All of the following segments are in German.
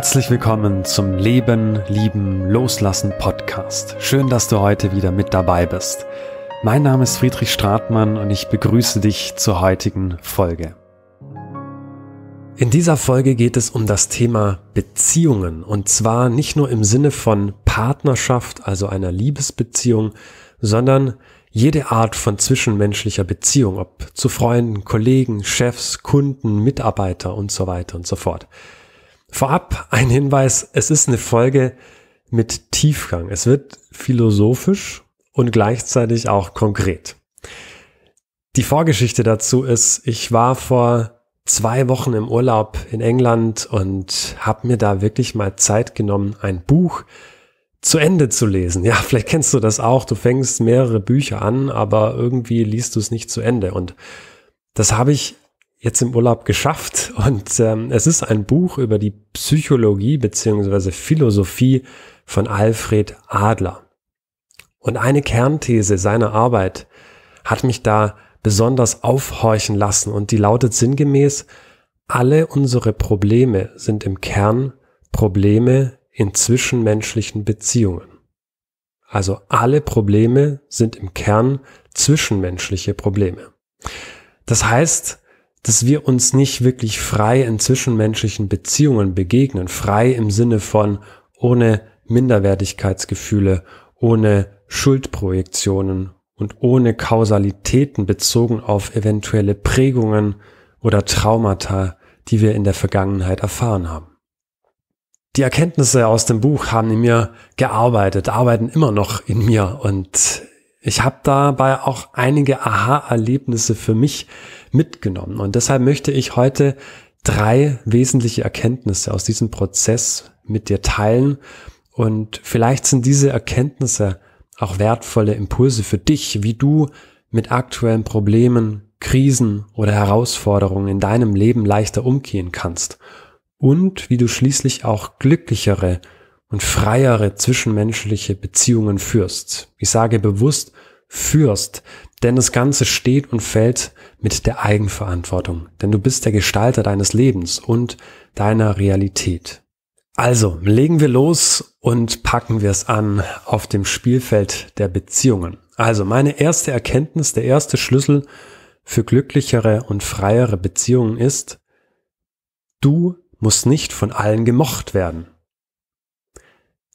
Herzlich willkommen zum Leben, Lieben, Loslassen Podcast. Schön, dass du heute wieder mit dabei bist. Mein Name ist Friedrich Stratmann und ich begrüße dich zur heutigen Folge. In dieser Folge geht es um das Thema Beziehungen und zwar nicht nur im Sinne von Partnerschaft, also einer Liebesbeziehung, sondern jede Art von zwischenmenschlicher Beziehung, ob zu Freunden, Kollegen, Chefs, Kunden, Mitarbeiter und so weiter und so fort. Vorab ein Hinweis, es ist eine Folge mit Tiefgang. Es wird philosophisch und gleichzeitig auch konkret. Die Vorgeschichte dazu ist, ich war vor zwei Wochen im Urlaub in England und habe mir da wirklich mal Zeit genommen, ein Buch zu Ende zu lesen. Ja, vielleicht kennst du das auch. Du fängst mehrere Bücher an, aber irgendwie liest du es nicht zu Ende. Und das habe ich jetzt im Urlaub geschafft. Und ähm, es ist ein Buch über die Psychologie beziehungsweise Philosophie von Alfred Adler. Und eine Kernthese seiner Arbeit hat mich da besonders aufhorchen lassen und die lautet sinngemäß, alle unsere Probleme sind im Kern Probleme in zwischenmenschlichen Beziehungen. Also alle Probleme sind im Kern zwischenmenschliche Probleme. Das heißt, dass wir uns nicht wirklich frei in zwischenmenschlichen Beziehungen begegnen. Frei im Sinne von ohne Minderwertigkeitsgefühle, ohne Schuldprojektionen und ohne Kausalitäten bezogen auf eventuelle Prägungen oder Traumata, die wir in der Vergangenheit erfahren haben. Die Erkenntnisse aus dem Buch haben in mir gearbeitet, arbeiten immer noch in mir und ich habe dabei auch einige Aha-Erlebnisse für mich mitgenommen. Und deshalb möchte ich heute drei wesentliche Erkenntnisse aus diesem Prozess mit dir teilen. Und vielleicht sind diese Erkenntnisse auch wertvolle Impulse für dich, wie du mit aktuellen Problemen, Krisen oder Herausforderungen in deinem Leben leichter umgehen kannst und wie du schließlich auch glücklichere und freiere zwischenmenschliche Beziehungen führst. Ich sage bewusst führst, denn das Ganze steht und fällt mit der Eigenverantwortung, denn du bist der Gestalter deines Lebens und deiner Realität. Also, legen wir los und packen wir es an auf dem Spielfeld der Beziehungen. Also, meine erste Erkenntnis, der erste Schlüssel für glücklichere und freiere Beziehungen ist, du musst nicht von allen gemocht werden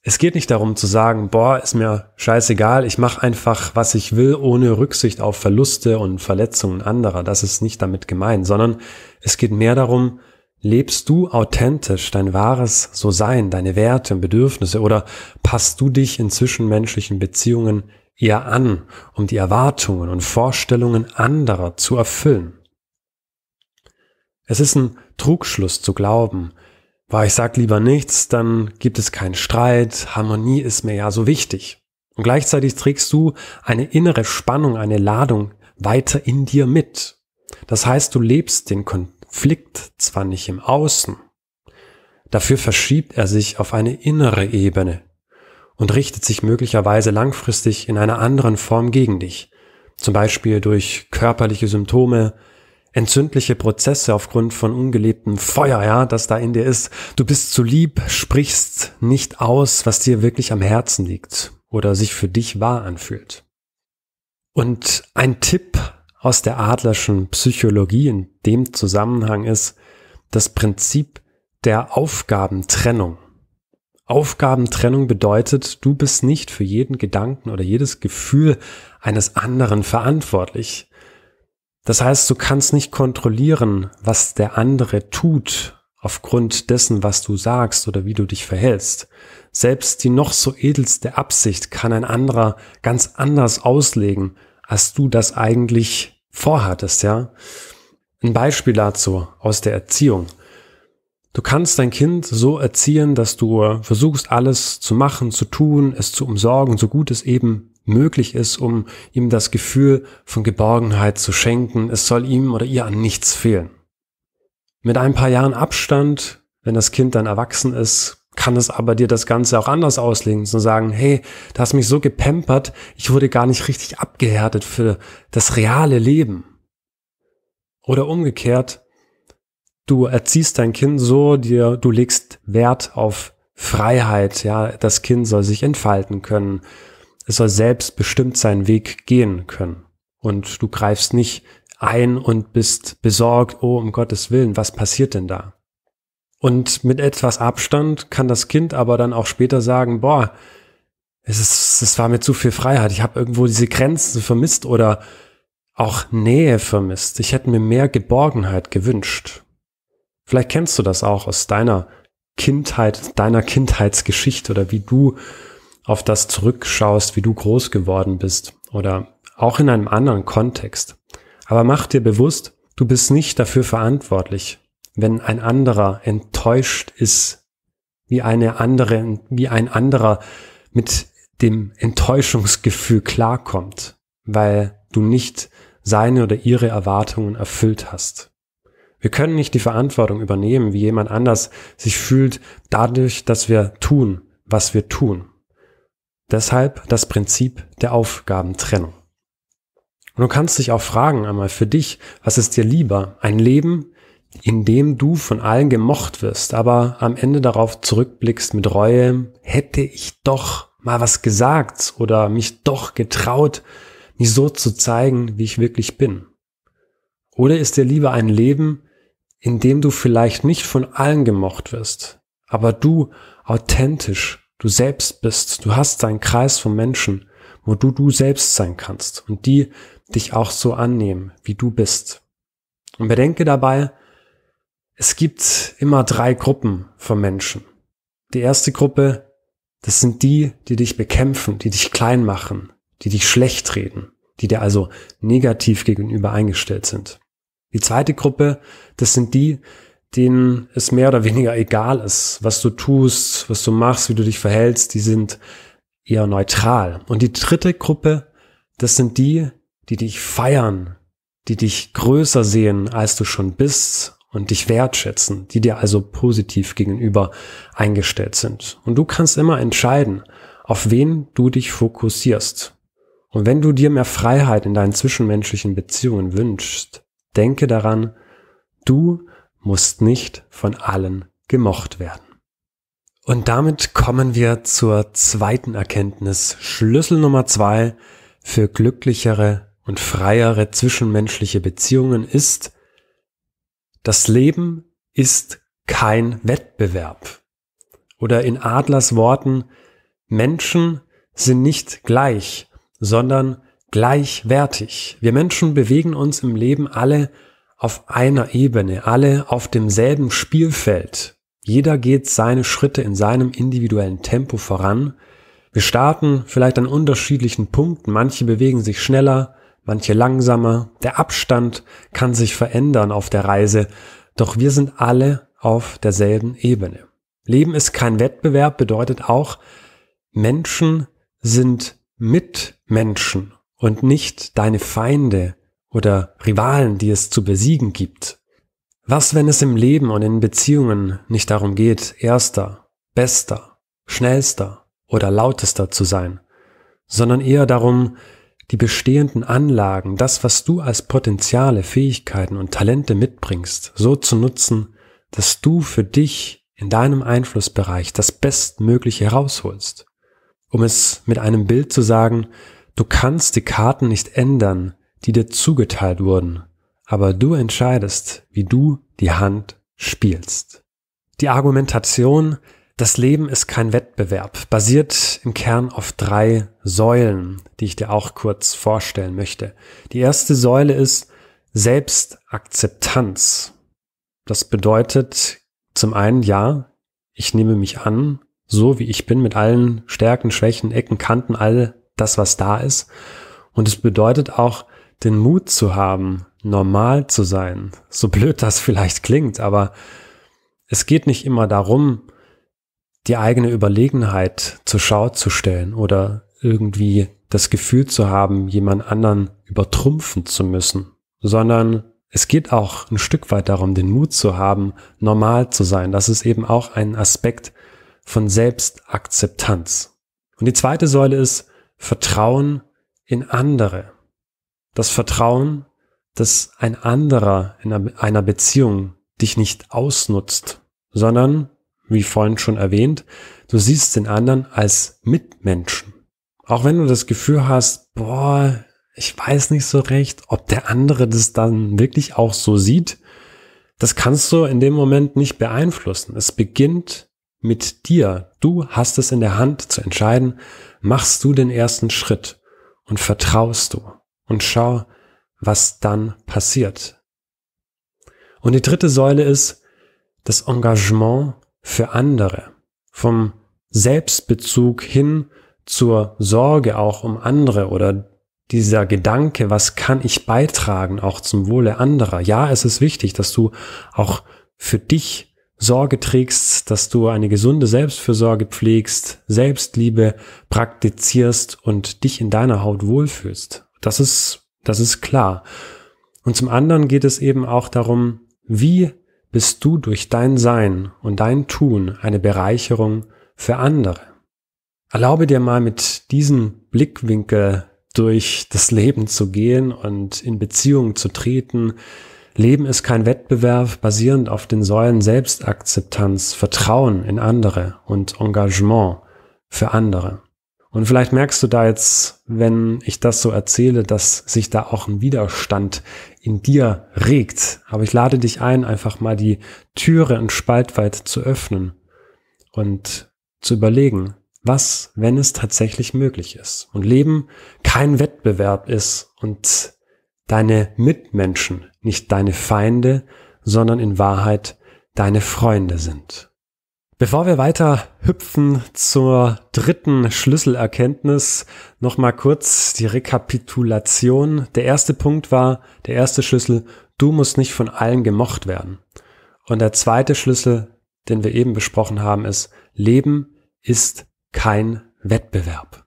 es geht nicht darum zu sagen, boah, ist mir scheißegal, ich mache einfach, was ich will, ohne Rücksicht auf Verluste und Verletzungen anderer. Das ist nicht damit gemeint, sondern es geht mehr darum, lebst du authentisch dein wahres So-Sein, deine Werte und Bedürfnisse oder passt du dich in zwischenmenschlichen Beziehungen eher an, um die Erwartungen und Vorstellungen anderer zu erfüllen? Es ist ein Trugschluss zu glauben, weil ich sag lieber nichts, dann gibt es keinen Streit, Harmonie ist mir ja so wichtig. Und gleichzeitig trägst du eine innere Spannung, eine Ladung weiter in dir mit. Das heißt, du lebst den Konflikt zwar nicht im Außen, dafür verschiebt er sich auf eine innere Ebene und richtet sich möglicherweise langfristig in einer anderen Form gegen dich, zum Beispiel durch körperliche Symptome, entzündliche Prozesse aufgrund von ungelebtem Feuer, ja, das da in dir ist. Du bist zu lieb, sprichst nicht aus, was dir wirklich am Herzen liegt oder sich für dich wahr anfühlt. Und ein Tipp aus der adlerschen Psychologie in dem Zusammenhang ist das Prinzip der Aufgabentrennung. Aufgabentrennung bedeutet, du bist nicht für jeden Gedanken oder jedes Gefühl eines anderen verantwortlich. Das heißt, du kannst nicht kontrollieren, was der andere tut aufgrund dessen, was du sagst oder wie du dich verhältst. Selbst die noch so edelste Absicht kann ein anderer ganz anders auslegen, als du das eigentlich vorhattest, ja? Ein Beispiel dazu aus der Erziehung. Du kannst dein Kind so erziehen, dass du versuchst, alles zu machen, zu tun, es zu umsorgen, so gut es eben möglich ist, um ihm das Gefühl von Geborgenheit zu schenken. Es soll ihm oder ihr an nichts fehlen. Mit ein paar Jahren Abstand, wenn das Kind dann erwachsen ist, kann es aber dir das Ganze auch anders auslegen zu sagen, hey, du hast mich so gepempert, ich wurde gar nicht richtig abgehärtet für das reale Leben. Oder umgekehrt, du erziehst dein Kind so, dir, du legst Wert auf Freiheit, ja, das Kind soll sich entfalten können, es soll selbstbestimmt seinen Weg gehen können. Und du greifst nicht ein und bist besorgt, oh, um Gottes Willen, was passiert denn da? Und mit etwas Abstand kann das Kind aber dann auch später sagen, boah, es, ist, es war mir zu viel Freiheit, ich habe irgendwo diese Grenzen vermisst oder auch Nähe vermisst. Ich hätte mir mehr Geborgenheit gewünscht. Vielleicht kennst du das auch aus deiner Kindheit, deiner Kindheitsgeschichte oder wie du auf das zurückschaust, wie du groß geworden bist oder auch in einem anderen Kontext. Aber mach dir bewusst, du bist nicht dafür verantwortlich, wenn ein anderer enttäuscht ist, wie eine andere, wie ein anderer mit dem Enttäuschungsgefühl klarkommt, weil du nicht seine oder ihre Erwartungen erfüllt hast. Wir können nicht die Verantwortung übernehmen, wie jemand anders sich fühlt, dadurch, dass wir tun, was wir tun. Deshalb das Prinzip der Aufgabentrennung. Und du kannst dich auch fragen einmal für dich, was ist dir lieber? Ein Leben, in dem du von allen gemocht wirst, aber am Ende darauf zurückblickst mit Reue, hätte ich doch mal was gesagt oder mich doch getraut, mich so zu zeigen, wie ich wirklich bin. Oder ist dir lieber ein Leben, in dem du vielleicht nicht von allen gemocht wirst, aber du authentisch du selbst bist. Du hast deinen Kreis von Menschen, wo du du selbst sein kannst und die dich auch so annehmen, wie du bist. Und bedenke dabei, es gibt immer drei Gruppen von Menschen. Die erste Gruppe, das sind die, die dich bekämpfen, die dich klein machen, die dich schlecht reden, die dir also negativ gegenüber eingestellt sind. Die zweite Gruppe, das sind die, denen es mehr oder weniger egal ist, was du tust, was du machst, wie du dich verhältst, die sind eher neutral. Und die dritte Gruppe, das sind die, die dich feiern, die dich größer sehen, als du schon bist und dich wertschätzen, die dir also positiv gegenüber eingestellt sind. Und du kannst immer entscheiden, auf wen du dich fokussierst. Und wenn du dir mehr Freiheit in deinen zwischenmenschlichen Beziehungen wünschst, denke daran, du musst nicht von allen gemocht werden. Und damit kommen wir zur zweiten Erkenntnis. Schlüssel Nummer zwei für glücklichere und freiere zwischenmenschliche Beziehungen ist, das Leben ist kein Wettbewerb. Oder in Adlers Worten, Menschen sind nicht gleich, sondern gleichwertig. Wir Menschen bewegen uns im Leben alle auf einer Ebene, alle auf demselben Spielfeld. Jeder geht seine Schritte in seinem individuellen Tempo voran. Wir starten vielleicht an unterschiedlichen Punkten. Manche bewegen sich schneller, manche langsamer. Der Abstand kann sich verändern auf der Reise. Doch wir sind alle auf derselben Ebene. Leben ist kein Wettbewerb bedeutet auch, Menschen sind Mitmenschen und nicht deine Feinde oder Rivalen, die es zu besiegen gibt? Was, wenn es im Leben und in Beziehungen nicht darum geht, erster, bester, schnellster oder lautester zu sein, sondern eher darum, die bestehenden Anlagen, das, was du als Potenziale, Fähigkeiten und Talente mitbringst, so zu nutzen, dass du für dich in deinem Einflussbereich das Bestmögliche herausholst. Um es mit einem Bild zu sagen, du kannst die Karten nicht ändern, die dir zugeteilt wurden, aber du entscheidest, wie du die Hand spielst. Die Argumentation, das Leben ist kein Wettbewerb, basiert im Kern auf drei Säulen, die ich dir auch kurz vorstellen möchte. Die erste Säule ist Selbstakzeptanz. Das bedeutet zum einen, ja, ich nehme mich an, so wie ich bin, mit allen Stärken, Schwächen, Ecken, Kanten, all das, was da ist. Und es bedeutet auch, den Mut zu haben, normal zu sein. So blöd das vielleicht klingt, aber es geht nicht immer darum, die eigene Überlegenheit zur Schau zu stellen oder irgendwie das Gefühl zu haben, jemand anderen übertrumpfen zu müssen, sondern es geht auch ein Stück weit darum, den Mut zu haben, normal zu sein. Das ist eben auch ein Aspekt von Selbstakzeptanz. Und die zweite Säule ist Vertrauen in andere. Das Vertrauen, dass ein anderer in einer Beziehung dich nicht ausnutzt, sondern, wie vorhin schon erwähnt, du siehst den anderen als Mitmenschen. Auch wenn du das Gefühl hast, boah, ich weiß nicht so recht, ob der andere das dann wirklich auch so sieht, das kannst du in dem Moment nicht beeinflussen. Es beginnt mit dir. Du hast es in der Hand zu entscheiden, machst du den ersten Schritt und vertraust du und schau, was dann passiert. Und die dritte Säule ist das Engagement für andere, vom Selbstbezug hin zur Sorge auch um andere oder dieser Gedanke, was kann ich beitragen auch zum Wohle anderer. Ja, es ist wichtig, dass du auch für dich Sorge trägst, dass du eine gesunde Selbstfürsorge pflegst, Selbstliebe praktizierst und dich in deiner Haut wohlfühlst. Das ist, das ist klar. Und zum anderen geht es eben auch darum, wie bist du durch dein Sein und dein Tun eine Bereicherung für andere? Erlaube dir mal mit diesem Blickwinkel durch das Leben zu gehen und in Beziehungen zu treten. Leben ist kein Wettbewerb basierend auf den Säulen Selbstakzeptanz, Vertrauen in andere und Engagement für andere. Und vielleicht merkst du da jetzt, wenn ich das so erzähle, dass sich da auch ein Widerstand in dir regt. Aber ich lade dich ein, einfach mal die Türe und Spalt weit zu öffnen und zu überlegen, was, wenn es tatsächlich möglich ist und Leben kein Wettbewerb ist und deine Mitmenschen nicht deine Feinde, sondern in Wahrheit deine Freunde sind. Bevor wir weiter hüpfen zur dritten Schlüsselerkenntnis, nochmal kurz die Rekapitulation. Der erste Punkt war, der erste Schlüssel, du musst nicht von allen gemocht werden. Und der zweite Schlüssel, den wir eben besprochen haben, ist, Leben ist kein Wettbewerb.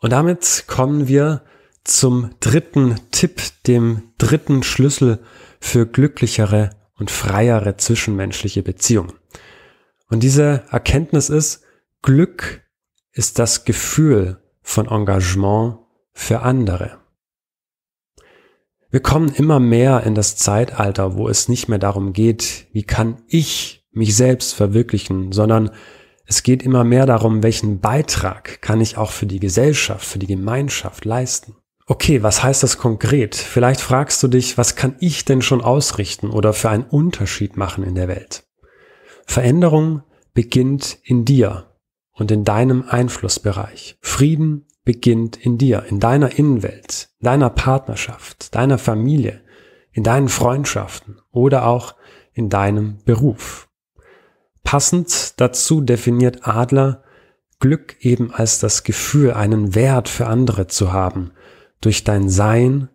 Und damit kommen wir zum dritten Tipp, dem dritten Schlüssel für glücklichere und freiere zwischenmenschliche Beziehungen. Und diese Erkenntnis ist, Glück ist das Gefühl von Engagement für andere. Wir kommen immer mehr in das Zeitalter, wo es nicht mehr darum geht, wie kann ich mich selbst verwirklichen, sondern es geht immer mehr darum, welchen Beitrag kann ich auch für die Gesellschaft, für die Gemeinschaft leisten. Okay, was heißt das konkret? Vielleicht fragst du dich, was kann ich denn schon ausrichten oder für einen Unterschied machen in der Welt? Veränderung beginnt in dir und in deinem Einflussbereich. Frieden beginnt in dir, in deiner Innenwelt, deiner Partnerschaft, deiner Familie, in deinen Freundschaften oder auch in deinem Beruf. Passend dazu definiert Adler Glück eben als das Gefühl, einen Wert für andere zu haben, durch dein Sein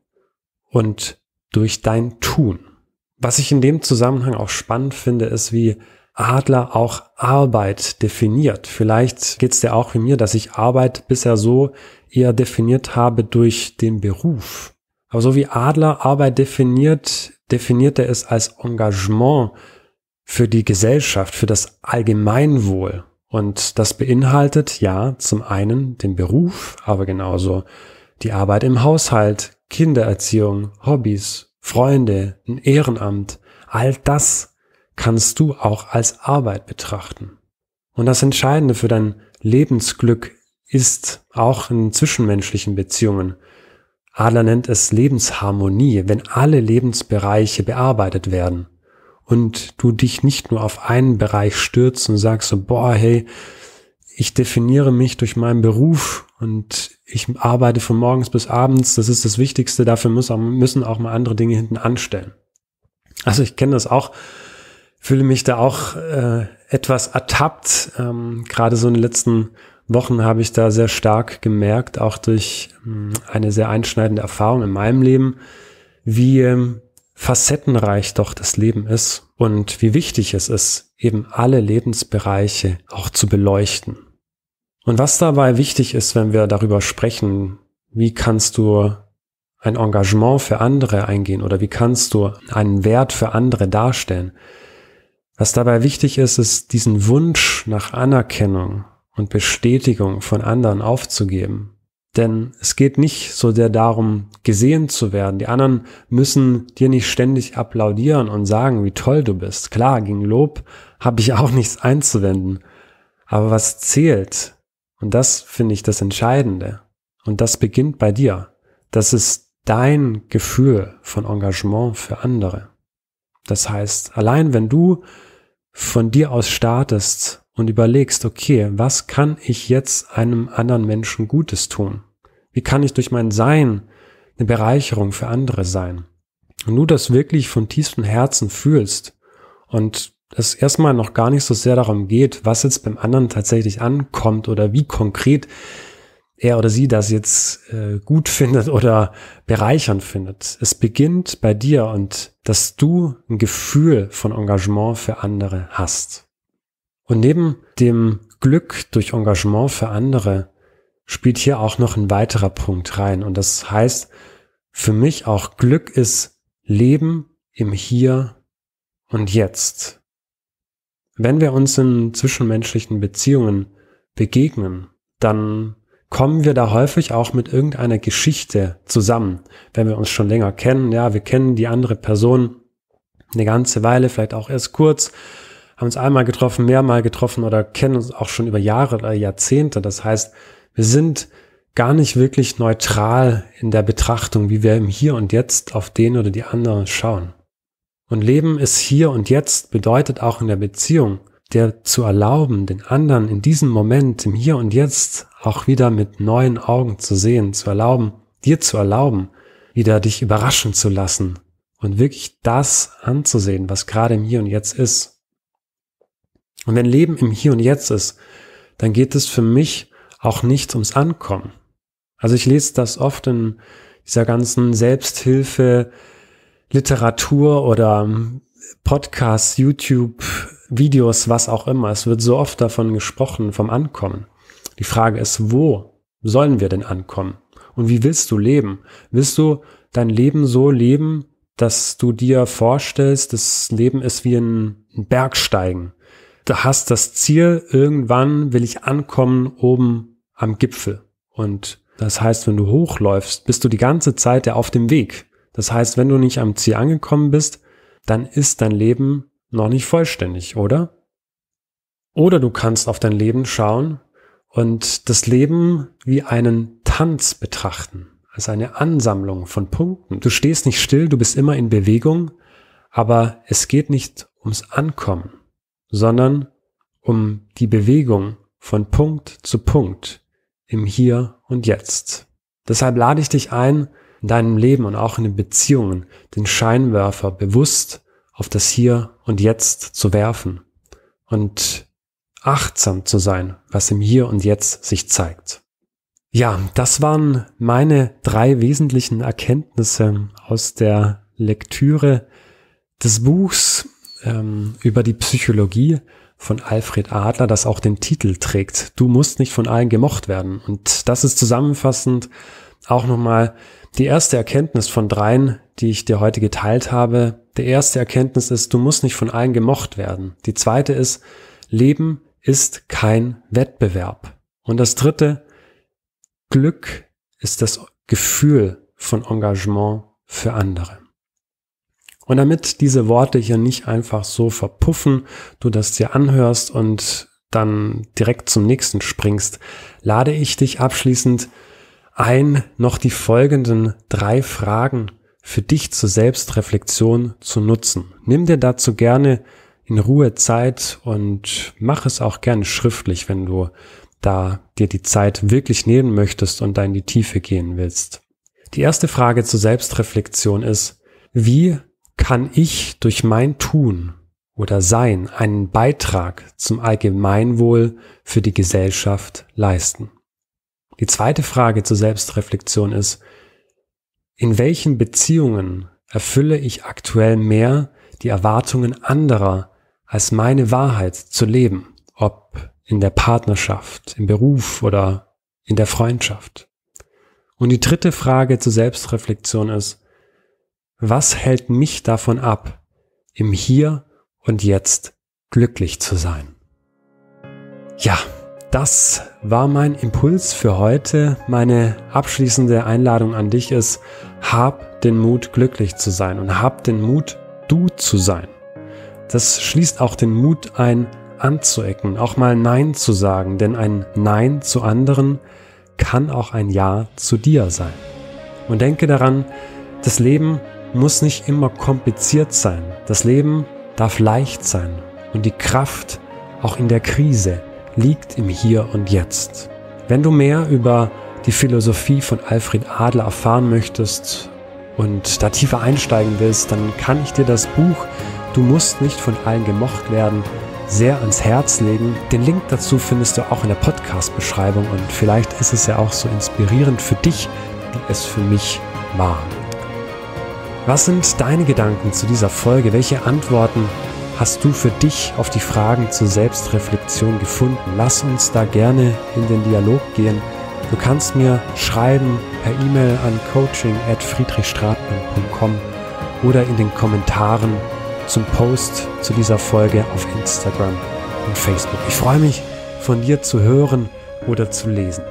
und durch dein Tun. Was ich in dem Zusammenhang auch spannend finde, ist, wie Adler auch Arbeit definiert. Vielleicht geht es dir auch wie mir, dass ich Arbeit bisher so eher definiert habe durch den Beruf. Aber so wie Adler Arbeit definiert, definiert er es als Engagement für die Gesellschaft, für das Allgemeinwohl. Und das beinhaltet ja zum einen den Beruf, aber genauso die Arbeit im Haushalt, Kindererziehung, Hobbys, Freunde, ein Ehrenamt. All das kannst du auch als Arbeit betrachten. Und das Entscheidende für dein Lebensglück ist auch in zwischenmenschlichen Beziehungen. Adler nennt es Lebensharmonie, wenn alle Lebensbereiche bearbeitet werden und du dich nicht nur auf einen Bereich stürzt und sagst so, boah, hey, ich definiere mich durch meinen Beruf und ich arbeite von morgens bis abends, das ist das Wichtigste, dafür müssen auch mal andere Dinge hinten anstellen. Also ich kenne das auch fühle mich da auch äh, etwas ertappt. Ähm, Gerade so in den letzten Wochen habe ich da sehr stark gemerkt, auch durch ähm, eine sehr einschneidende Erfahrung in meinem Leben, wie ähm, facettenreich doch das Leben ist und wie wichtig es ist, eben alle Lebensbereiche auch zu beleuchten. Und was dabei wichtig ist, wenn wir darüber sprechen, wie kannst du ein Engagement für andere eingehen oder wie kannst du einen Wert für andere darstellen, was dabei wichtig ist, ist diesen Wunsch nach Anerkennung und Bestätigung von anderen aufzugeben. Denn es geht nicht so sehr darum, gesehen zu werden. Die anderen müssen dir nicht ständig applaudieren und sagen, wie toll du bist. Klar, gegen Lob habe ich auch nichts einzuwenden. Aber was zählt, und das finde ich das Entscheidende, und das beginnt bei dir, das ist dein Gefühl von Engagement für andere. Das heißt, allein wenn du von dir aus startest und überlegst, okay, was kann ich jetzt einem anderen Menschen Gutes tun? Wie kann ich durch mein Sein eine Bereicherung für andere sein? Und du das wirklich von tiefstem Herzen fühlst und es erstmal noch gar nicht so sehr darum geht, was jetzt beim anderen tatsächlich ankommt oder wie konkret er oder sie das jetzt äh, gut findet oder bereichernd findet. Es beginnt bei dir und dass du ein Gefühl von Engagement für andere hast. Und neben dem Glück durch Engagement für andere spielt hier auch noch ein weiterer Punkt rein. Und das heißt, für mich auch Glück ist Leben im Hier und Jetzt. Wenn wir uns in zwischenmenschlichen Beziehungen begegnen, dann kommen wir da häufig auch mit irgendeiner Geschichte zusammen, wenn wir uns schon länger kennen. Ja, wir kennen die andere Person eine ganze Weile, vielleicht auch erst kurz, haben uns einmal getroffen, mehrmal getroffen oder kennen uns auch schon über Jahre oder Jahrzehnte. Das heißt, wir sind gar nicht wirklich neutral in der Betrachtung, wie wir im Hier und Jetzt auf den oder die anderen schauen. Und Leben ist hier und jetzt bedeutet auch in der Beziehung, der zu erlauben, den anderen in diesem Moment, im Hier und Jetzt auch wieder mit neuen Augen zu sehen, zu erlauben, dir zu erlauben, wieder dich überraschen zu lassen und wirklich das anzusehen, was gerade im Hier und Jetzt ist. Und wenn Leben im Hier und Jetzt ist, dann geht es für mich auch nicht ums Ankommen. Also ich lese das oft in dieser ganzen Selbsthilfe, Literatur oder Podcasts, YouTube, Videos, was auch immer. Es wird so oft davon gesprochen, vom Ankommen. Die Frage ist, wo sollen wir denn ankommen? Und wie willst du leben? Willst du dein Leben so leben, dass du dir vorstellst, das Leben ist wie ein Bergsteigen. Du hast das Ziel, irgendwann will ich ankommen oben am Gipfel. Und das heißt, wenn du hochläufst, bist du die ganze Zeit ja auf dem Weg. Das heißt, wenn du nicht am Ziel angekommen bist, dann ist dein Leben noch nicht vollständig, oder? Oder du kannst auf dein Leben schauen und das Leben wie einen Tanz betrachten, als eine Ansammlung von Punkten. Du stehst nicht still, du bist immer in Bewegung, aber es geht nicht ums Ankommen, sondern um die Bewegung von Punkt zu Punkt im Hier und Jetzt. Deshalb lade ich dich ein, in deinem Leben und auch in den Beziehungen den Scheinwerfer bewusst auf das Hier und Jetzt zu werfen und achtsam zu sein, was im Hier und Jetzt sich zeigt. Ja, das waren meine drei wesentlichen Erkenntnisse aus der Lektüre des Buchs ähm, über die Psychologie von Alfred Adler, das auch den Titel trägt. Du musst nicht von allen gemocht werden. Und das ist zusammenfassend auch nochmal die erste Erkenntnis von dreien, die ich dir heute geteilt habe, der erste Erkenntnis ist, du musst nicht von allen gemocht werden. Die zweite ist, Leben ist kein Wettbewerb. Und das dritte, Glück ist das Gefühl von Engagement für andere. Und damit diese Worte hier nicht einfach so verpuffen, du das dir anhörst und dann direkt zum nächsten springst, lade ich dich abschließend ein, noch die folgenden drei Fragen für dich zur Selbstreflexion zu nutzen. Nimm dir dazu gerne in Ruhe Zeit und mach es auch gerne schriftlich, wenn du da dir die Zeit wirklich nehmen möchtest und da in die Tiefe gehen willst. Die erste Frage zur Selbstreflexion ist, wie kann ich durch mein Tun oder Sein einen Beitrag zum Allgemeinwohl für die Gesellschaft leisten? Die zweite Frage zur Selbstreflexion ist, in welchen Beziehungen erfülle ich aktuell mehr die Erwartungen anderer, als meine Wahrheit zu leben, ob in der Partnerschaft, im Beruf oder in der Freundschaft. Und die dritte Frage zur Selbstreflexion ist, was hält mich davon ab, im Hier und Jetzt glücklich zu sein? Ja. Das war mein Impuls für heute. Meine abschließende Einladung an dich ist, hab den Mut, glücklich zu sein und hab den Mut, du zu sein. Das schließt auch den Mut ein, anzuecken, auch mal Nein zu sagen, denn ein Nein zu anderen kann auch ein Ja zu dir sein. Und denke daran, das Leben muss nicht immer kompliziert sein. Das Leben darf leicht sein und die Kraft auch in der Krise liegt im Hier und Jetzt. Wenn du mehr über die Philosophie von Alfred Adler erfahren möchtest und da tiefer einsteigen willst, dann kann ich dir das Buch Du musst nicht von allen gemocht werden sehr ans Herz legen. Den Link dazu findest du auch in der Podcast-Beschreibung und vielleicht ist es ja auch so inspirierend für dich, wie es für mich war. Was sind deine Gedanken zu dieser Folge? Welche Antworten Hast du für dich auf die Fragen zur Selbstreflexion gefunden? Lass uns da gerne in den Dialog gehen. Du kannst mir schreiben per E-Mail an coaching@friedrichstratmann.com oder in den Kommentaren zum Post zu dieser Folge auf Instagram und Facebook. Ich freue mich, von dir zu hören oder zu lesen.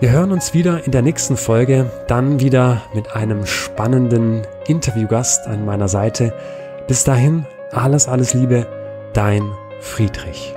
Wir hören uns wieder in der nächsten Folge, dann wieder mit einem spannenden Interviewgast an meiner Seite. Bis dahin alles, alles Liebe, dein Friedrich.